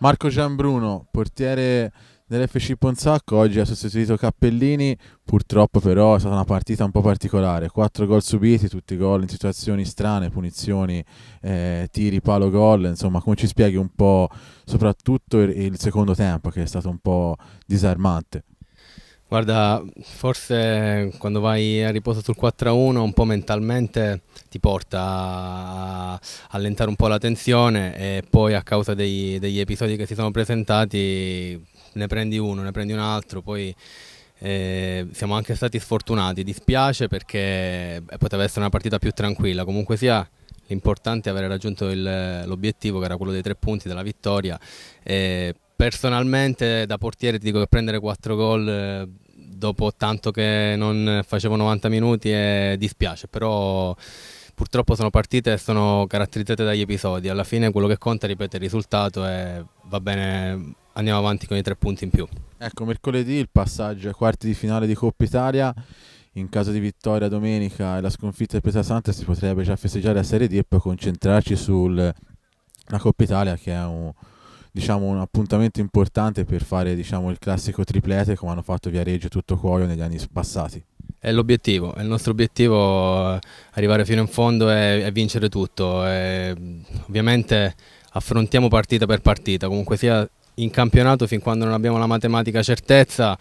Marco Gianbruno, portiere dell'FC Ponzacco, oggi ha sostituito Cappellini, purtroppo però è stata una partita un po' particolare, 4 gol subiti, tutti gol in situazioni strane, punizioni, eh, tiri, palo, gol, insomma come ci spieghi un po' soprattutto il, il secondo tempo che è stato un po' disarmante? Guarda, forse quando vai a riposo sul 4-1 un po' mentalmente ti porta a allentare un po' la tensione e poi a causa dei, degli episodi che si sono presentati ne prendi uno, ne prendi un altro, poi eh, siamo anche stati sfortunati, dispiace perché eh, poteva essere una partita più tranquilla, comunque sia l'importante è aver raggiunto l'obiettivo che era quello dei tre punti della vittoria. Eh, Personalmente da portiere ti dico che prendere 4 gol eh, dopo tanto che non facevo 90 minuti è... Eh, dispiace, però purtroppo sono partite e sono caratterizzate dagli episodi. Alla fine quello che conta, ripeto, è il risultato e va bene, andiamo avanti con i tre punti in più. Ecco, mercoledì il passaggio ai quarti di finale di Coppa Italia. In caso di vittoria domenica e la sconfitta di del Santa si potrebbe già festeggiare la Serie D e poi concentrarci sulla Coppa Italia che è un, diciamo, un appuntamento importante per fare diciamo, il classico triplete come hanno fatto Viareggio e tutto Cuoio negli anni passati. È l'obiettivo, è il nostro obiettivo eh, arrivare fino in fondo e, e vincere tutto. E, ovviamente affrontiamo partita per partita, comunque sia in campionato fin quando non abbiamo la matematica certezza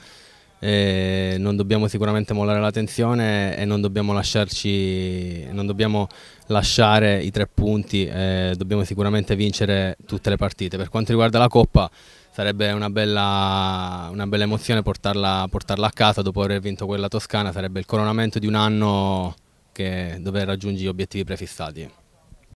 eh, non dobbiamo sicuramente mollare la tensione e non dobbiamo, lasciarci, non dobbiamo lasciare i tre punti, eh, dobbiamo sicuramente vincere tutte le partite. Per quanto riguarda la Coppa sarebbe una bella, una bella emozione portarla, portarla, a casa dopo aver vinto quella toscana, sarebbe il coronamento di un anno che, dove raggiungi gli obiettivi prefissati.